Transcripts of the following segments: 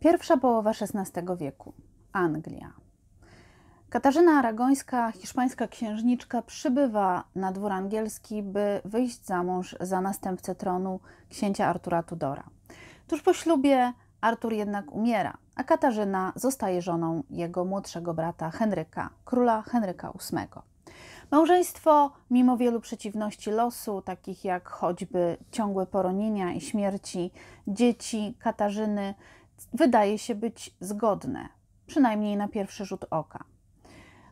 Pierwsza połowa XVI wieku Anglia. Katarzyna Aragońska, hiszpańska księżniczka, przybywa na dwór angielski, by wyjść za mąż za następcę tronu księcia Artura Tudora. Tuż po ślubie Artur jednak umiera, a Katarzyna zostaje żoną jego młodszego brata Henryka, króla Henryka VIII. Małżeństwo, mimo wielu przeciwności losu, takich jak choćby ciągłe poronienia i śmierci dzieci Katarzyny, wydaje się być zgodne, przynajmniej na pierwszy rzut oka.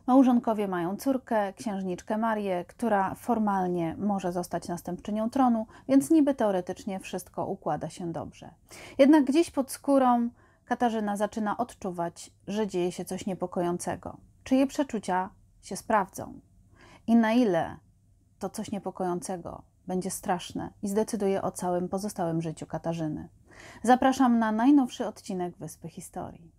Małżonkowie mają córkę, księżniczkę Marię, która formalnie może zostać następczynią tronu, więc niby teoretycznie wszystko układa się dobrze. Jednak gdzieś pod skórą Katarzyna zaczyna odczuwać, że dzieje się coś niepokojącego. Czy jej przeczucia się sprawdzą? I na ile to coś niepokojącego będzie straszne i zdecyduje o całym pozostałym życiu Katarzyny? Zapraszam na najnowszy odcinek Wyspy Historii.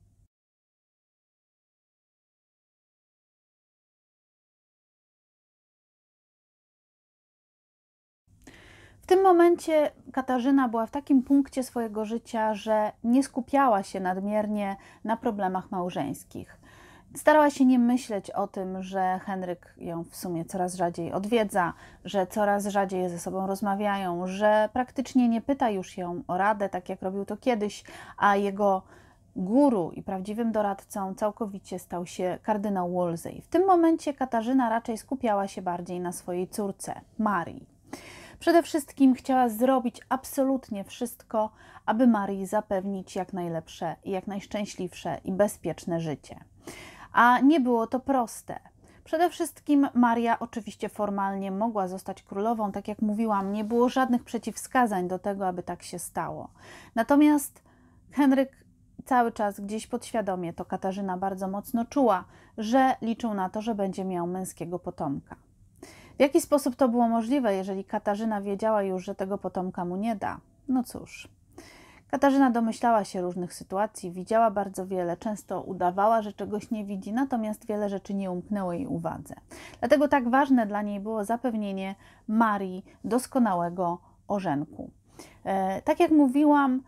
W tym momencie Katarzyna była w takim punkcie swojego życia, że nie skupiała się nadmiernie na problemach małżeńskich. Starała się nie myśleć o tym, że Henryk ją w sumie coraz rzadziej odwiedza, że coraz rzadziej ze sobą rozmawiają, że praktycznie nie pyta już ją o radę, tak jak robił to kiedyś, a jego guru i prawdziwym doradcą całkowicie stał się kardynał Wolsey. W tym momencie Katarzyna raczej skupiała się bardziej na swojej córce, Marii. Przede wszystkim chciała zrobić absolutnie wszystko, aby Marii zapewnić jak najlepsze, jak najszczęśliwsze i bezpieczne życie a nie było to proste. Przede wszystkim Maria oczywiście formalnie mogła zostać królową, tak jak mówiłam, nie było żadnych przeciwwskazań do tego, aby tak się stało. Natomiast Henryk cały czas gdzieś podświadomie to Katarzyna bardzo mocno czuła, że liczył na to, że będzie miał męskiego potomka. W jaki sposób to było możliwe, jeżeli Katarzyna wiedziała już, że tego potomka mu nie da? No cóż. Katarzyna domyślała się różnych sytuacji, widziała bardzo wiele, często udawała, że czegoś nie widzi, natomiast wiele rzeczy nie umknęło jej uwadze. Dlatego tak ważne dla niej było zapewnienie Marii doskonałego orzenku. E, tak jak mówiłam,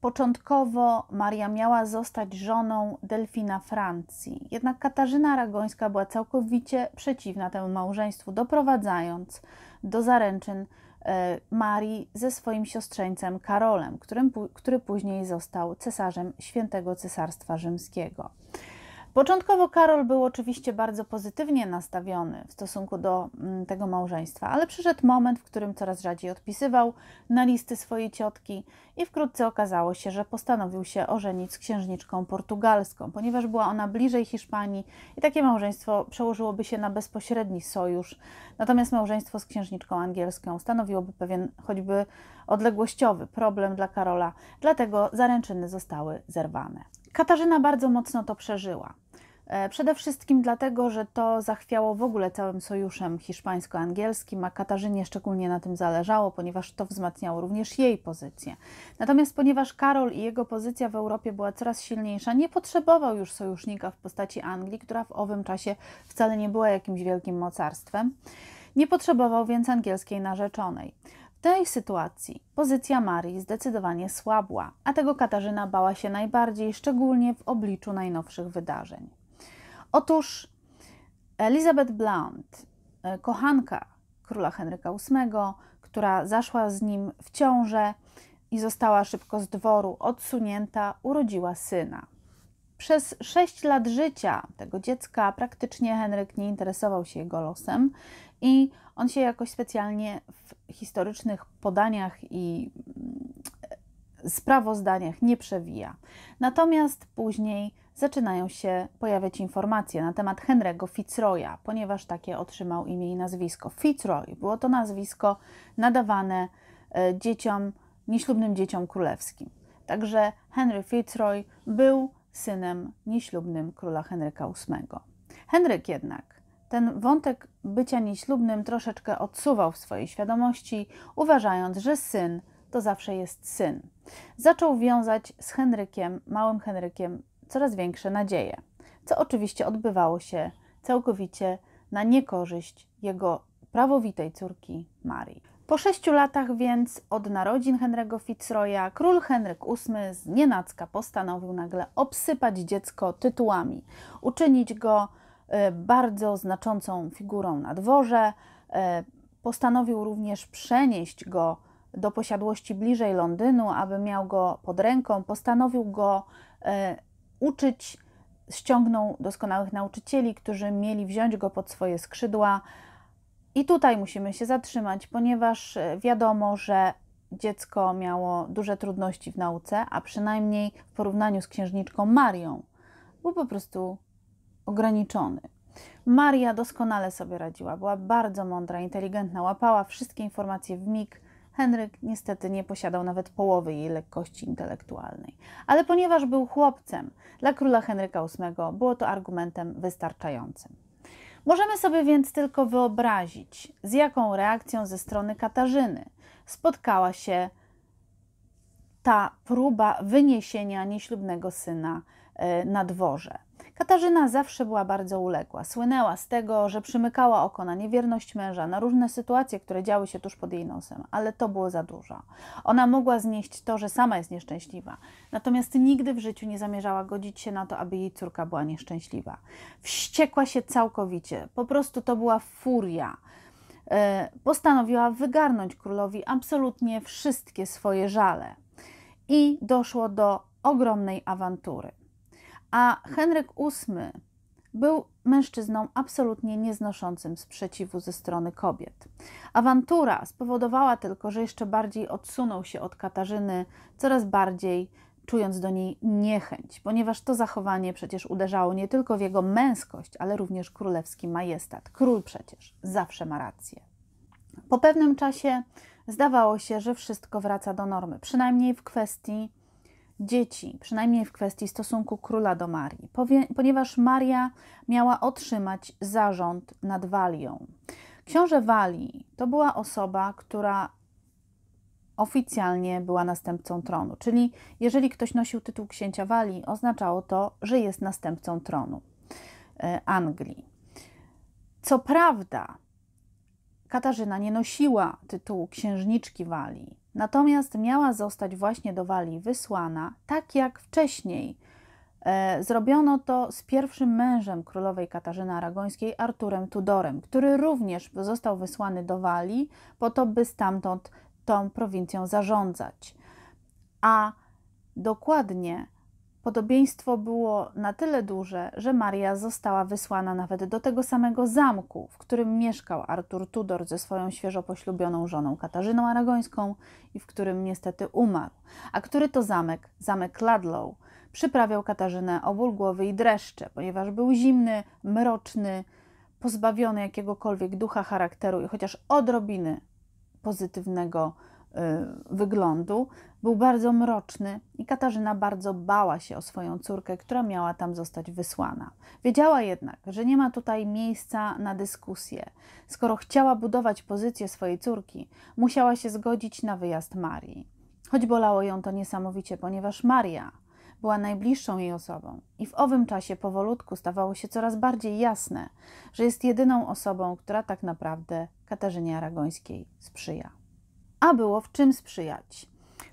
Początkowo Maria miała zostać żoną delfina Francji, jednak Katarzyna Aragońska była całkowicie przeciwna temu małżeństwu, doprowadzając do zaręczyn E, Marii ze swoim siostrzeńcem Karolem, którym, który później został cesarzem świętego Cesarstwa Rzymskiego. Początkowo Karol był oczywiście bardzo pozytywnie nastawiony w stosunku do mm, tego małżeństwa, ale przyszedł moment, w którym coraz rzadziej odpisywał na listy swojej ciotki i wkrótce okazało się, że postanowił się ożenić z księżniczką portugalską, ponieważ była ona bliżej Hiszpanii i takie małżeństwo przełożyłoby się na bezpośredni sojusz. Natomiast małżeństwo z księżniczką angielską stanowiłoby pewien choćby odległościowy problem dla Karola, dlatego zaręczyny zostały zerwane. Katarzyna bardzo mocno to przeżyła. E, przede wszystkim dlatego, że to zachwiało w ogóle całym sojuszem hiszpańsko-angielskim, a Katarzynie szczególnie na tym zależało, ponieważ to wzmacniało również jej pozycję. Natomiast ponieważ Karol i jego pozycja w Europie była coraz silniejsza, nie potrzebował już sojusznika w postaci Anglii, która w owym czasie wcale nie była jakimś wielkim mocarstwem. Nie potrzebował więc angielskiej narzeczonej tej sytuacji pozycja Marii zdecydowanie słabła, a tego Katarzyna bała się najbardziej, szczególnie w obliczu najnowszych wydarzeń. Otóż Elizabeth Blount, e, kochanka króla Henryka VIII, która zaszła z nim w ciążę i została szybko z dworu odsunięta, urodziła syna. Przez 6 lat życia tego dziecka praktycznie Henryk nie interesował się jego losem i on się jakoś specjalnie w historycznych podaniach i mm, sprawozdaniach nie przewija. Natomiast później zaczynają się pojawiać informacje na temat Henry'ego Fitzroya, ponieważ takie otrzymał imię i nazwisko. Fitzroy było to nazwisko nadawane e, dzieciom, nieślubnym dzieciom królewskim. Także Henry Fitzroy był synem nieślubnym króla Henryka VIII. Henryk jednak ten wątek bycia nieślubnym troszeczkę odsuwał w swojej świadomości, uważając, że syn to zawsze jest syn. Zaczął wiązać z Henrykiem, małym Henrykiem, coraz większe nadzieje, co oczywiście odbywało się całkowicie na niekorzyść jego prawowitej córki Marii. Po sześciu latach więc od narodzin Henry'ego Fitzroya król Henryk VIII z nienacka postanowił nagle obsypać dziecko tytułami, uczynić go e, bardzo znaczącą figurą na dworze, e, postanowił również przenieść go do posiadłości bliżej Londynu, aby miał go pod ręką, postanowił go e, uczyć, ściągnął doskonałych nauczycieli, którzy mieli wziąć go pod swoje skrzydła, i tutaj musimy się zatrzymać, ponieważ e, wiadomo, że dziecko miało duże trudności w nauce, a przynajmniej w porównaniu z księżniczką Marią, był po prostu ograniczony. Maria doskonale sobie radziła, była bardzo mądra, inteligentna, łapała wszystkie informacje w mig. Henryk niestety nie posiadał nawet połowy jej lekkości intelektualnej. Ale ponieważ był chłopcem, dla króla Henryka VIII było to argumentem wystarczającym. Możemy sobie więc tylko wyobrazić, z jaką reakcją ze strony Katarzyny spotkała się ta próba wyniesienia nieślubnego syna e, na dworze. Katarzyna zawsze była bardzo uległa. Słynęła z tego, że przymykała oko na niewierność męża, na różne sytuacje, które działy się tuż pod jej nosem, ale to było za dużo. Ona mogła znieść to, że sama jest nieszczęśliwa, natomiast nigdy w życiu nie zamierzała godzić się na to, aby jej córka była nieszczęśliwa. Wściekła się całkowicie, po prostu to była furia e, postanowiła wygarnąć królowi absolutnie wszystkie swoje żale i doszło do ogromnej awantury a Henryk VIII był mężczyzną absolutnie nieznoszącym sprzeciwu ze strony kobiet. Awantura spowodowała tylko, że jeszcze bardziej odsunął się od Katarzyny, coraz bardziej czując do niej niechęć, ponieważ to zachowanie przecież uderzało nie tylko w jego męskość, ale również królewski majestat. Król przecież zawsze ma rację. Po pewnym czasie zdawało się, że wszystko wraca do normy, przynajmniej w kwestii dzieci, przynajmniej w kwestii stosunku króla do Marii, ponieważ Maria miała otrzymać zarząd nad Walią. Książę Walii to była osoba, która oficjalnie była następcą tronu, czyli jeżeli ktoś nosił tytuł księcia Walii, oznaczało to, że jest następcą tronu e, Anglii. Co prawda, Katarzyna nie nosiła tytułu księżniczki Walii, Natomiast miała zostać właśnie do Walii wysłana, tak jak wcześniej. E, zrobiono to z pierwszym mężem królowej Katarzyny Aragońskiej, Arturem Tudorem, który również został wysłany do Walii po to, by stamtąd tą prowincją zarządzać. A dokładnie Podobieństwo było na tyle duże, że Maria została wysłana nawet do tego samego zamku, w którym mieszkał Artur Tudor ze swoją świeżo poślubioną żoną Katarzyną Aragońską i w którym niestety umarł. A który to zamek? Zamek Ludlow. Przyprawiał Katarzynę o ból głowy i dreszcze, ponieważ był zimny, mroczny, pozbawiony jakiegokolwiek ducha charakteru i chociaż odrobiny pozytywnego Y, wyglądu, był bardzo mroczny i Katarzyna bardzo bała się o swoją córkę, która miała tam zostać wysłana. Wiedziała jednak, że nie ma tutaj miejsca na dyskusję. Skoro chciała budować pozycję swojej córki, musiała się zgodzić na wyjazd Marii. Choć bolało ją to niesamowicie, ponieważ Maria była najbliższą jej osobą i w owym czasie powolutku stawało się coraz bardziej jasne, że jest jedyną osobą, która tak naprawdę Katarzynie Aragońskiej sprzyja a było w czym sprzyjać.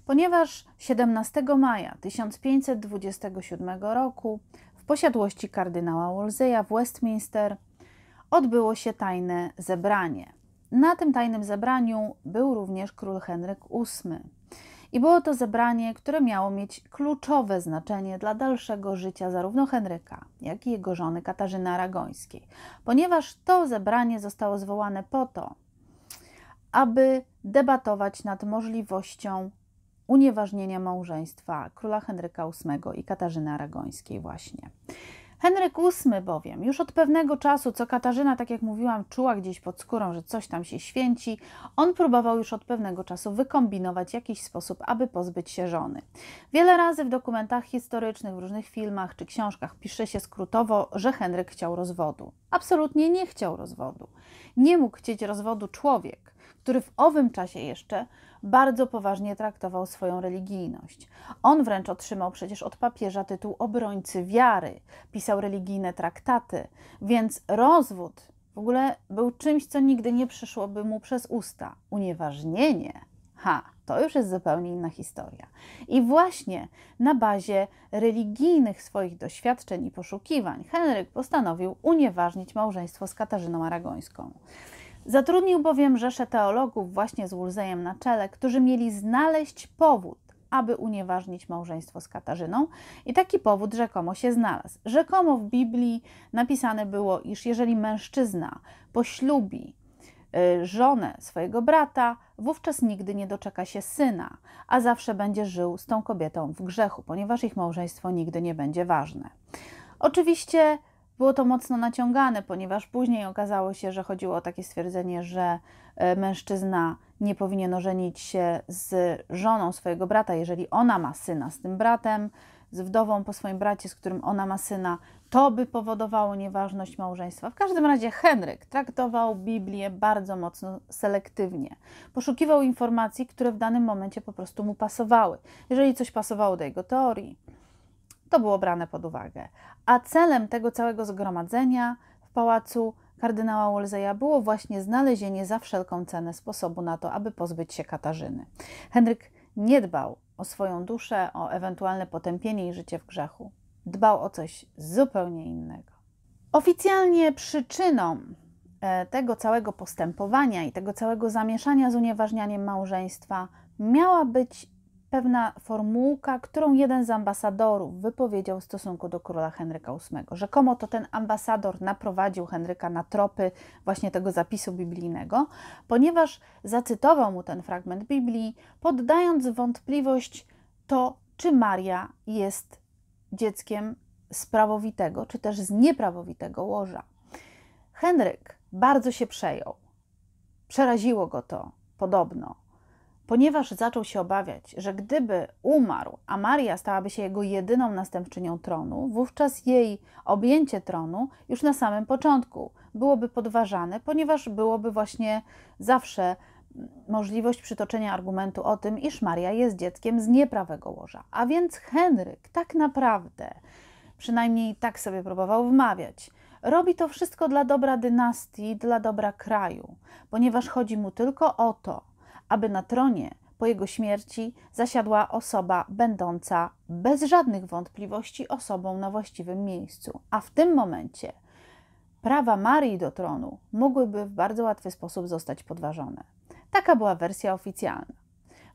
Ponieważ 17 maja 1527 roku w posiadłości kardynała Wolseya w Westminster odbyło się tajne zebranie. Na tym tajnym zebraniu był również król Henryk VIII. I było to zebranie, które miało mieć kluczowe znaczenie dla dalszego życia zarówno Henryka, jak i jego żony Katarzyny Aragońskiej, ponieważ to zebranie zostało zwołane po to, aby debatować nad możliwością unieważnienia małżeństwa króla Henryka VIII i Katarzyny Aragońskiej właśnie. Henryk VIII bowiem już od pewnego czasu, co Katarzyna, tak jak mówiłam, czuła gdzieś pod skórą, że coś tam się święci, on próbował już od pewnego czasu wykombinować jakiś sposób, aby pozbyć się żony. Wiele razy w dokumentach historycznych, w różnych filmach czy książkach pisze się skrótowo, że Henryk chciał rozwodu. Absolutnie nie chciał rozwodu. Nie mógł chcieć rozwodu człowiek, który w owym czasie jeszcze bardzo poważnie traktował swoją religijność. On wręcz otrzymał przecież od papieża tytuł obrońcy wiary, pisał religijne traktaty, więc rozwód w ogóle był czymś, co nigdy nie przyszłoby mu przez usta. Unieważnienie, ha, to już jest zupełnie inna historia. I właśnie na bazie religijnych swoich doświadczeń i poszukiwań Henryk postanowił unieważnić małżeństwo z Katarzyną Aragońską. Zatrudnił bowiem rzeszę teologów właśnie z Wolsejem na czele, którzy mieli znaleźć powód, aby unieważnić małżeństwo z Katarzyną. I taki powód rzekomo się znalazł. Rzekomo w Biblii napisane było, iż jeżeli mężczyzna poślubi y, żonę swojego brata, wówczas nigdy nie doczeka się syna, a zawsze będzie żył z tą kobietą w grzechu, ponieważ ich małżeństwo nigdy nie będzie ważne. Oczywiście było to mocno naciągane, ponieważ później okazało się, że chodziło o takie stwierdzenie, że e, mężczyzna nie powinien ożenić się z żoną swojego brata, jeżeli ona ma syna z tym bratem, z wdową po swoim bracie, z którym ona ma syna, to by powodowało nieważność małżeństwa. W każdym razie Henryk traktował Biblię bardzo mocno selektywnie. Poszukiwał informacji, które w danym momencie po prostu mu pasowały. Jeżeli coś pasowało do jego teorii, to było brane pod uwagę. A celem tego całego zgromadzenia w pałacu kardynała Wolseya było właśnie znalezienie za wszelką cenę sposobu na to, aby pozbyć się Katarzyny. Henryk nie dbał o swoją duszę, o ewentualne potępienie i życie w grzechu. Dbał o coś zupełnie innego. Oficjalnie przyczyną e, tego całego postępowania i tego całego zamieszania z unieważnianiem małżeństwa miała być pewna formułka, którą jeden z ambasadorów wypowiedział w stosunku do króla Henryka VIII. Rzekomo to ten ambasador naprowadził Henryka na tropy właśnie tego zapisu biblijnego, ponieważ zacytował mu ten fragment Biblii, poddając wątpliwość to, czy Maria jest dzieckiem sprawowitego, czy też z nieprawowitego łoża. Henryk bardzo się przejął. Przeraziło go to, podobno ponieważ zaczął się obawiać, że gdyby umarł, a Maria stałaby się jego jedyną następczynią tronu, wówczas jej objęcie tronu już na samym początku byłoby podważane, ponieważ byłoby właśnie zawsze możliwość przytoczenia argumentu o tym, iż Maria jest dzieckiem z nieprawego łoża. A więc Henryk tak naprawdę, przynajmniej tak sobie próbował wmawiać, robi to wszystko dla dobra dynastii, dla dobra kraju, ponieważ chodzi mu tylko o to, aby na tronie po jego śmierci zasiadła osoba będąca bez żadnych wątpliwości osobą na właściwym miejscu. A w tym momencie prawa Marii do tronu mogłyby w bardzo łatwy sposób zostać podważone. Taka była wersja oficjalna.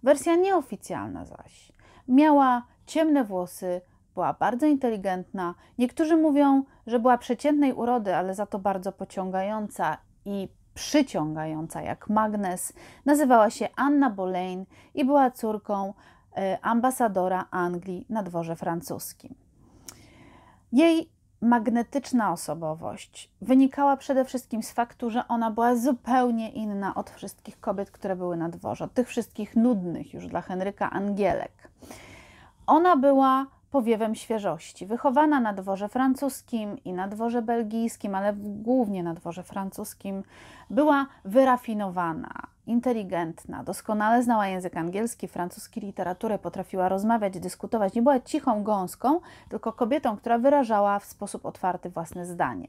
Wersja nieoficjalna zaś miała ciemne włosy, była bardzo inteligentna. Niektórzy mówią, że była przeciętnej urody, ale za to bardzo pociągająca i przyciągająca jak magnes. Nazywała się Anna Boleyn i była córką y, ambasadora Anglii na dworze francuskim. Jej magnetyczna osobowość wynikała przede wszystkim z faktu, że ona była zupełnie inna od wszystkich kobiet, które były na dworze, od tych wszystkich nudnych już dla Henryka Angielek. Ona była powiewem świeżości. Wychowana na dworze francuskim i na dworze belgijskim, ale głównie na dworze francuskim, była wyrafinowana, inteligentna, doskonale znała język angielski, francuski, literaturę, potrafiła rozmawiać, dyskutować. Nie była cichą gąską, tylko kobietą, która wyrażała w sposób otwarty własne zdanie.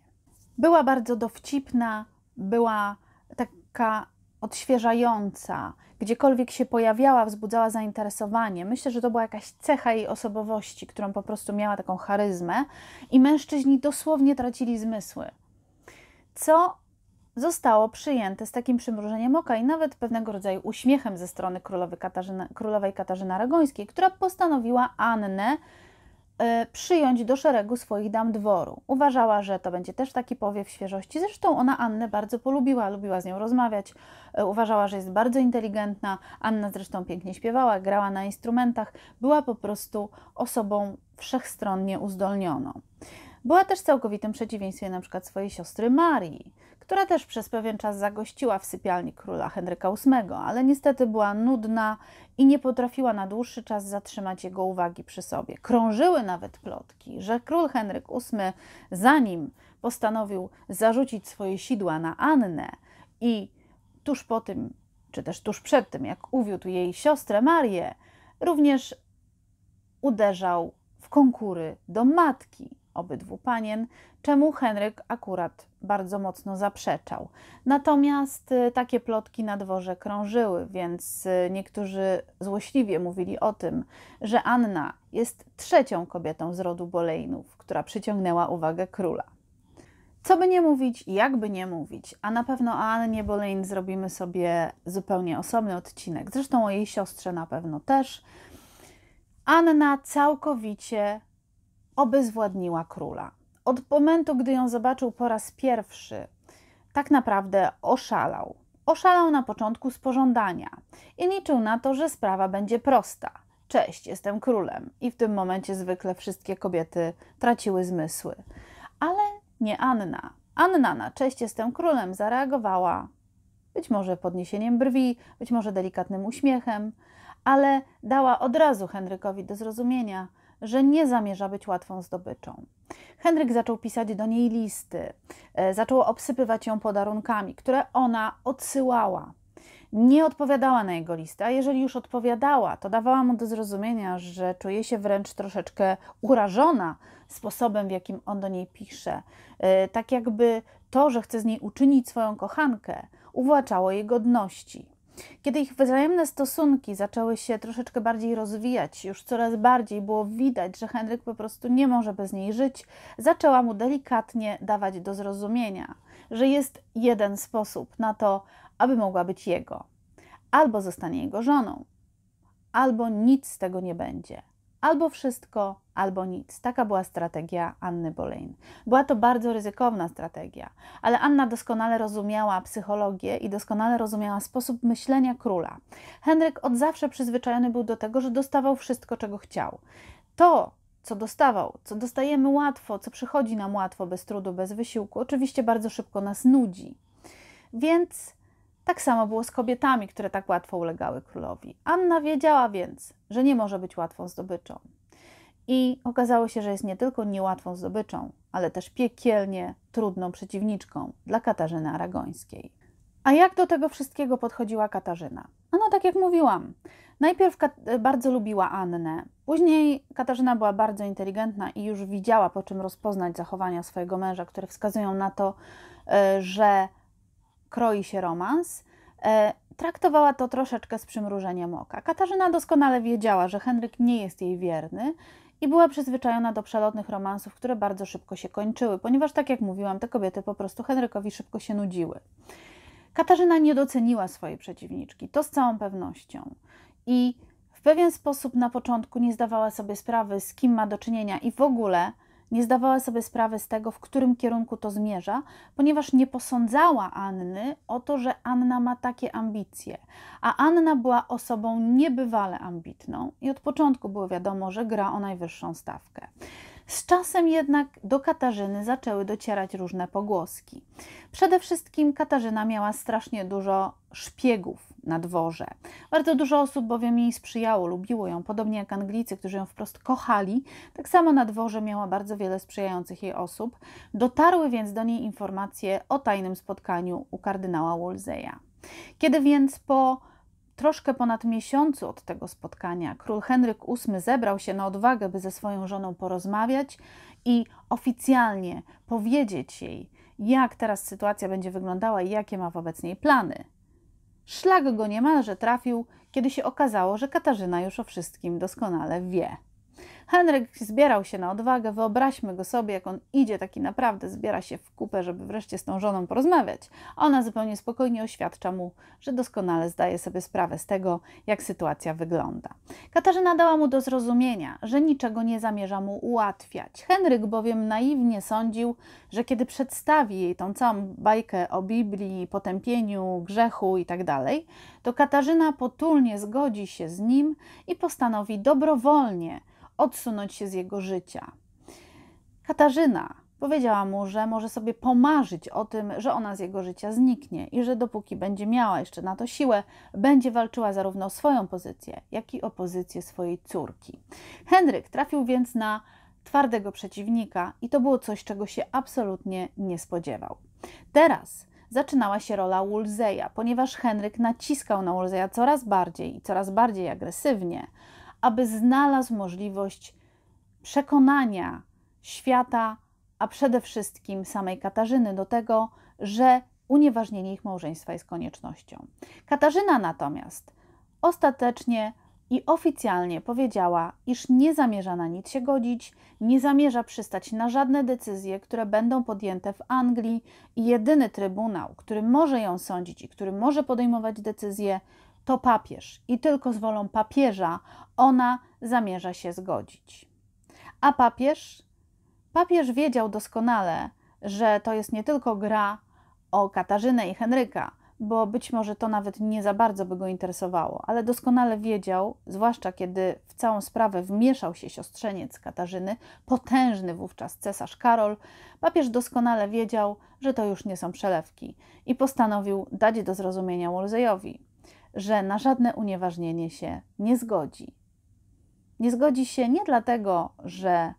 Była bardzo dowcipna, była taka odświeżająca, gdziekolwiek się pojawiała, wzbudzała zainteresowanie. Myślę, że to była jakaś cecha jej osobowości, którą po prostu miała taką charyzmę, i mężczyźni dosłownie tracili zmysły. Co zostało przyjęte z takim przymrużeniem oka i nawet pewnego rodzaju uśmiechem ze strony królowej Katarzyna, królowej Katarzyny Aragońskiej, która postanowiła Annę Y, przyjąć do szeregu swoich dam dworu. Uważała, że to będzie też taki powiew świeżości. Zresztą ona Annę bardzo polubiła, lubiła z nią rozmawiać. Y, uważała, że jest bardzo inteligentna. Anna zresztą pięknie śpiewała, grała na instrumentach. Była po prostu osobą wszechstronnie uzdolnioną. Była też całkowitym przeciwieństwem na przykład swojej siostry Marii, która też przez pewien czas zagościła w sypialni króla Henryka VIII, ale niestety była nudna i nie potrafiła na dłuższy czas zatrzymać jego uwagi przy sobie. Krążyły nawet plotki, że król Henryk VIII, zanim postanowił zarzucić swoje sidła na Annę i tuż po tym, czy też tuż przed tym, jak uwiódł jej siostrę Marię, również uderzał w konkury do matki obydwu panien, czemu Henryk akurat bardzo mocno zaprzeczał. Natomiast y, takie plotki na dworze krążyły, więc y, niektórzy złośliwie mówili o tym, że Anna jest trzecią kobietą z rodu Bolejnów, która przyciągnęła uwagę króla. Co by nie mówić, jakby nie mówić, a na pewno o Annie Boleyn zrobimy sobie zupełnie osobny odcinek. Zresztą o jej siostrze na pewno też. Anna całkowicie obezwładniła króla. Od momentu, gdy ją zobaczył po raz pierwszy, tak naprawdę oszalał. Oszalał na początku z pożądania i liczył na to, że sprawa będzie prosta. Cześć, jestem królem. I w tym momencie zwykle wszystkie kobiety traciły zmysły. Ale nie Anna. Anna na cześć, jestem królem zareagowała być może podniesieniem brwi, być może delikatnym uśmiechem, ale dała od razu Henrykowi do zrozumienia, że nie zamierza być łatwą zdobyczą. Henryk zaczął pisać do niej listy, e, zaczął obsypywać ją podarunkami, które ona odsyłała. Nie odpowiadała na jego listy, a jeżeli już odpowiadała, to dawała mu do zrozumienia, że czuje się wręcz troszeczkę urażona sposobem, w jakim on do niej pisze. E, tak jakby to, że chce z niej uczynić swoją kochankę, uwłaczało jej godności. Kiedy ich wzajemne stosunki zaczęły się troszeczkę bardziej rozwijać, już coraz bardziej było widać, że Henryk po prostu nie może bez niej żyć, zaczęła mu delikatnie dawać do zrozumienia, że jest jeden sposób na to, aby mogła być jego. Albo zostanie jego żoną, albo nic z tego nie będzie, albo wszystko, albo nic. Taka była strategia Anny Boleyn. Była to bardzo ryzykowna strategia, ale Anna doskonale rozumiała psychologię i doskonale rozumiała sposób myślenia króla. Henryk od zawsze przyzwyczajony był do tego, że dostawał wszystko, czego chciał. To, co dostawał, co dostajemy łatwo, co przychodzi nam łatwo, bez trudu, bez wysiłku, oczywiście bardzo szybko nas nudzi. Więc tak samo było z kobietami, które tak łatwo ulegały królowi. Anna wiedziała więc, że nie może być łatwą zdobyczą. I okazało się, że jest nie tylko niełatwą zdobyczą, ale też piekielnie trudną przeciwniczką dla Katarzyny Aragońskiej. A jak do tego wszystkiego podchodziła Katarzyna? No, tak jak mówiłam, najpierw bardzo lubiła Annę, później Katarzyna była bardzo inteligentna i już widziała, po czym rozpoznać zachowania swojego męża, które wskazują na to, e, że kroi się romans. E, traktowała to troszeczkę z przymrużeniem oka. Katarzyna doskonale wiedziała, że Henryk nie jest jej wierny i była przyzwyczajona do przelotnych romansów, które bardzo szybko się kończyły, ponieważ, tak jak mówiłam, te kobiety po prostu Henrykowi szybko się nudziły. Katarzyna nie doceniła swojej przeciwniczki, to z całą pewnością. I w pewien sposób na początku nie zdawała sobie sprawy, z kim ma do czynienia i w ogóle nie zdawała sobie sprawy z tego, w którym kierunku to zmierza, ponieważ nie posądzała Anny o to, że Anna ma takie ambicje. A Anna była osobą niebywale ambitną i od początku było wiadomo, że gra o najwyższą stawkę. Z czasem jednak do Katarzyny zaczęły docierać różne pogłoski. Przede wszystkim Katarzyna miała strasznie dużo szpiegów na dworze. Bardzo dużo osób bowiem jej sprzyjało, lubiło ją, podobnie jak Anglicy, którzy ją wprost kochali. Tak samo na dworze miała bardzo wiele sprzyjających jej osób. Dotarły więc do niej informacje o tajnym spotkaniu u kardynała Wolseya. Kiedy więc po Troszkę ponad miesiącu od tego spotkania król Henryk VIII zebrał się na odwagę, by ze swoją żoną porozmawiać i oficjalnie powiedzieć jej, jak teraz sytuacja będzie wyglądała i jakie ma wobec niej plany. Szlag go niemalże trafił, kiedy się okazało, że Katarzyna już o wszystkim doskonale wie. Henryk zbierał się na odwagę, wyobraźmy go sobie, jak on idzie taki naprawdę, zbiera się w kupę, żeby wreszcie z tą żoną porozmawiać. Ona zupełnie spokojnie oświadcza mu, że doskonale zdaje sobie sprawę z tego, jak sytuacja wygląda. Katarzyna dała mu do zrozumienia, że niczego nie zamierza mu ułatwiać. Henryk bowiem naiwnie sądził, że kiedy przedstawi jej tą całą bajkę o Biblii, potępieniu, grzechu itd., tak to Katarzyna potulnie zgodzi się z nim i postanowi dobrowolnie odsunąć się z jego życia. Katarzyna powiedziała mu, że może sobie pomarzyć o tym, że ona z jego życia zniknie i że dopóki będzie miała jeszcze na to siłę, będzie walczyła zarówno o swoją pozycję, jak i o pozycję swojej córki. Henryk trafił więc na twardego przeciwnika i to było coś, czego się absolutnie nie spodziewał. Teraz zaczynała się rola Woolseya, ponieważ Henryk naciskał na Woolseya coraz bardziej i coraz bardziej agresywnie, aby znalazł możliwość przekonania świata, a przede wszystkim samej Katarzyny do tego, że unieważnienie ich małżeństwa jest koniecznością. Katarzyna natomiast ostatecznie i oficjalnie powiedziała, iż nie zamierza na nic się godzić, nie zamierza przystać na żadne decyzje, które będą podjęte w Anglii i jedyny trybunał, który może ją sądzić i który może podejmować decyzje, to papież i tylko z wolą papieża ona zamierza się zgodzić. A papież? Papież wiedział doskonale, że to jest nie tylko gra o Katarzynę i Henryka, bo być może to nawet nie za bardzo by go interesowało, ale doskonale wiedział, zwłaszcza kiedy w całą sprawę wmieszał się siostrzeniec Katarzyny, potężny wówczas cesarz Karol, papież doskonale wiedział, że to już nie są przelewki i postanowił dać do zrozumienia Wolseyowi, że na żadne unieważnienie się nie zgodzi. Nie zgodzi się nie dlatego, że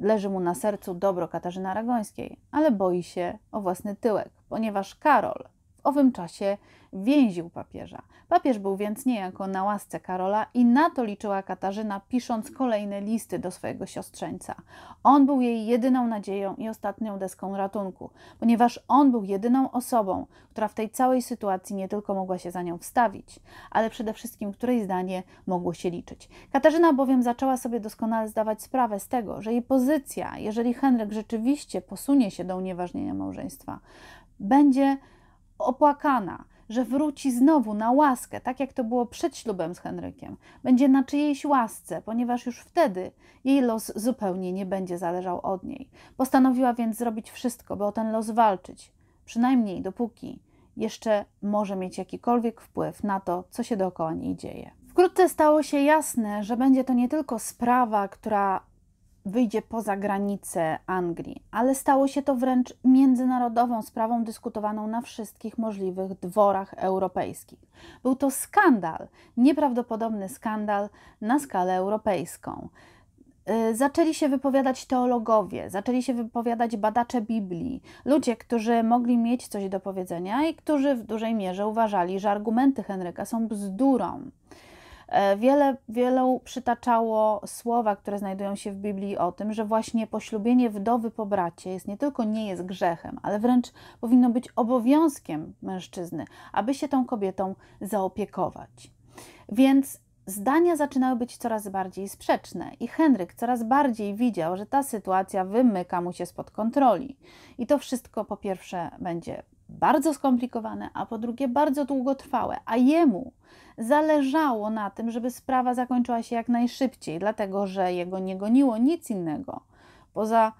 leży mu na sercu dobro Katarzyny Aragońskiej, ale boi się o własny tyłek, ponieważ Karol, w owym czasie więził papieża. Papież był więc niejako na łasce Karola i na to liczyła Katarzyna, pisząc kolejne listy do swojego siostrzeńca. On był jej jedyną nadzieją i ostatnią deską ratunku, ponieważ on był jedyną osobą, która w tej całej sytuacji nie tylko mogła się za nią wstawić, ale przede wszystkim której zdanie mogło się liczyć. Katarzyna bowiem zaczęła sobie doskonale zdawać sprawę z tego, że jej pozycja, jeżeli Henryk rzeczywiście posunie się do unieważnienia małżeństwa, będzie opłakana, że wróci znowu na łaskę, tak jak to było przed ślubem z Henrykiem. Będzie na czyjejś łasce, ponieważ już wtedy jej los zupełnie nie będzie zależał od niej. Postanowiła więc zrobić wszystko, by o ten los walczyć, przynajmniej dopóki jeszcze może mieć jakikolwiek wpływ na to, co się dookoła niej dzieje. Wkrótce stało się jasne, że będzie to nie tylko sprawa, która wyjdzie poza granice Anglii, ale stało się to wręcz międzynarodową sprawą dyskutowaną na wszystkich możliwych dworach europejskich. Był to skandal, nieprawdopodobny skandal na skalę europejską. Y, zaczęli się wypowiadać teologowie, zaczęli się wypowiadać badacze Biblii, ludzie, którzy mogli mieć coś do powiedzenia i którzy w dużej mierze uważali, że argumenty Henryka są bzdurą. E, wiele, wielu przytaczało słowa, które znajdują się w Biblii o tym, że właśnie poślubienie wdowy po bracie jest nie tylko nie jest grzechem, ale wręcz powinno być obowiązkiem mężczyzny, aby się tą kobietą zaopiekować. Więc zdania zaczynały być coraz bardziej sprzeczne i Henryk coraz bardziej widział, że ta sytuacja wymyka mu się spod kontroli. I to wszystko po pierwsze będzie bardzo skomplikowane, a po drugie bardzo długotrwałe, a jemu zależało na tym, żeby sprawa zakończyła się jak najszybciej, dlatego że jego nie goniło nic innego poza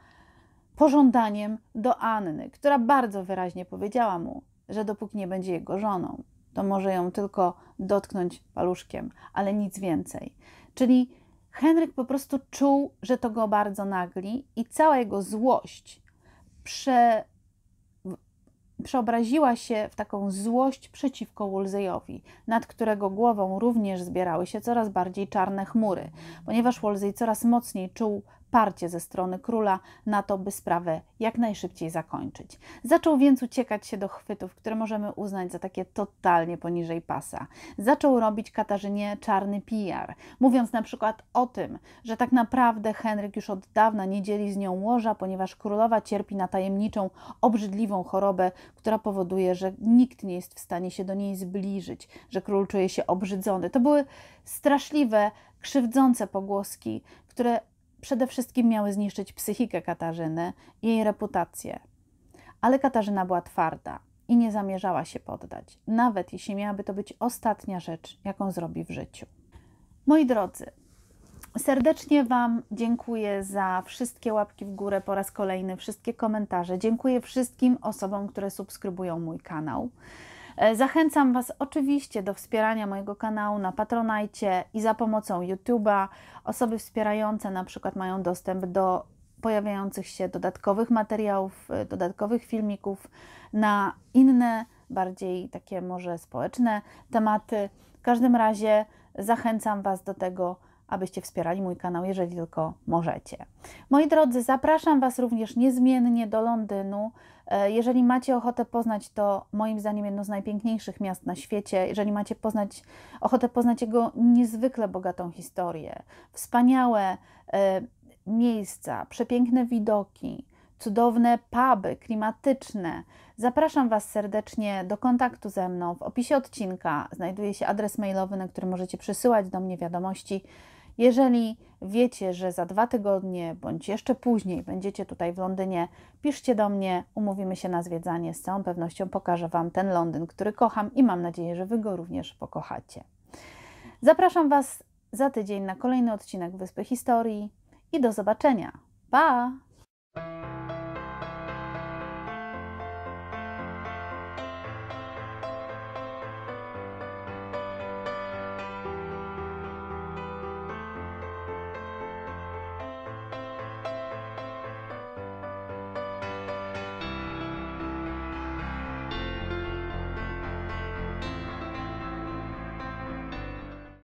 pożądaniem do Anny, która bardzo wyraźnie powiedziała mu, że dopóki nie będzie jego żoną, to może ją tylko dotknąć paluszkiem, ale nic więcej. Czyli Henryk po prostu czuł, że to go bardzo nagli i cała jego złość prze przeobraziła się w taką złość przeciwko Wolseyowi, nad którego głową również zbierały się coraz bardziej czarne chmury, ponieważ Wolsey coraz mocniej czuł parcie ze strony króla na to, by sprawę jak najszybciej zakończyć. Zaczął więc uciekać się do chwytów, które możemy uznać za takie totalnie poniżej pasa. Zaczął robić Katarzynie czarny PR, mówiąc na przykład o tym, że tak naprawdę Henryk już od dawna nie dzieli z nią łoża, ponieważ królowa cierpi na tajemniczą, obrzydliwą chorobę, która powoduje, że nikt nie jest w stanie się do niej zbliżyć, że król czuje się obrzydzony. To były straszliwe, krzywdzące pogłoski, które przede wszystkim miały zniszczyć psychikę Katarzyny, jej reputację. Ale Katarzyna była twarda i nie zamierzała się poddać, nawet jeśli miałaby to być ostatnia rzecz, jaką zrobi w życiu. Moi drodzy, Serdecznie Wam dziękuję za wszystkie łapki w górę po raz kolejny, wszystkie komentarze. Dziękuję wszystkim osobom, które subskrybują mój kanał. E, zachęcam Was oczywiście do wspierania mojego kanału na Patronajcie i za pomocą YouTube'a. Osoby wspierające na przykład mają dostęp do pojawiających się dodatkowych materiałów, e, dodatkowych filmików na inne, bardziej takie może społeczne tematy. W każdym razie zachęcam Was do tego, abyście wspierali mój kanał, jeżeli tylko możecie. Moi drodzy, zapraszam Was również niezmiennie do Londynu E, jeżeli macie ochotę poznać to, moim zdaniem, jedno z najpiękniejszych miast na świecie, jeżeli macie poznać, ochotę poznać jego niezwykle bogatą historię, wspaniałe e, miejsca, przepiękne widoki, cudowne puby klimatyczne. Zapraszam Was serdecznie do kontaktu ze mną. W opisie odcinka znajduje się adres mailowy, na który możecie przysyłać do mnie wiadomości. Jeżeli wiecie, że za dwa tygodnie bądź jeszcze później będziecie tutaj w Londynie, piszcie do mnie, umówimy się na zwiedzanie. Z całą pewnością pokażę Wam ten Londyn, który kocham i mam nadzieję, że Wy go również pokochacie. Zapraszam Was za tydzień na kolejny odcinek Wyspy Historii i do zobaczenia. Pa!